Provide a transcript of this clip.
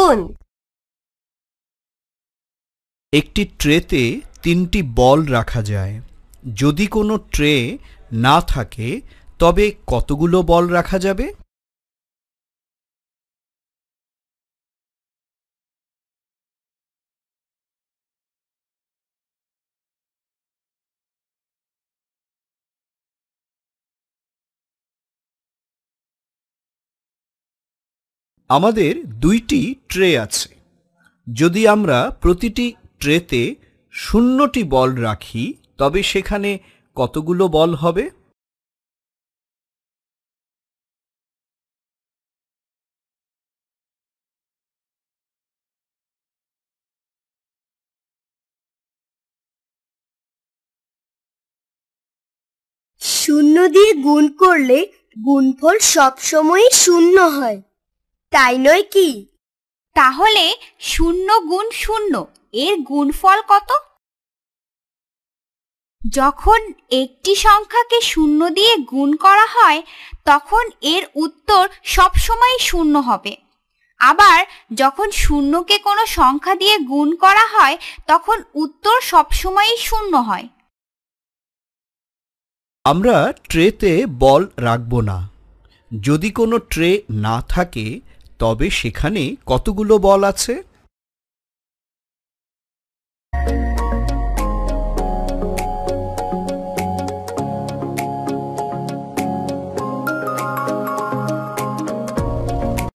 আগুন একটি ট্রেতে তিনটি বল রাখা যায় যদি কোনো ট্রে না থাকে তবে কতগুলো বল রাখা যাবে আমাদের দুইটি ট্রে আছে যদি আমরা প্রতিটি ট্রেতে শূন্যটি বল রাখি তবে সেখানে কতগুলো বল হবে শূন্য দিয়ে গুণ করলে গুণফল সবসময়ই শূন্য হয় তাই নয় কি তাহলে শূন্য গুণ শূন্য এর গুণফল কত যখন একটি সংখ্যাকে শূন্য দিয়ে গুণ করা হয় তখন এর উত্তর সবসময় শূন্য হবে আবার যখন শূন্যকে কোনো সংখ্যা দিয়ে গুণ করা হয় তখন উত্তর সবসময়ই শূন্য হয় আমরা ট্রেতে বল রাখব না যদি কোনো ট্রে না থাকে তবে সেখানে কতগুলো বল আছে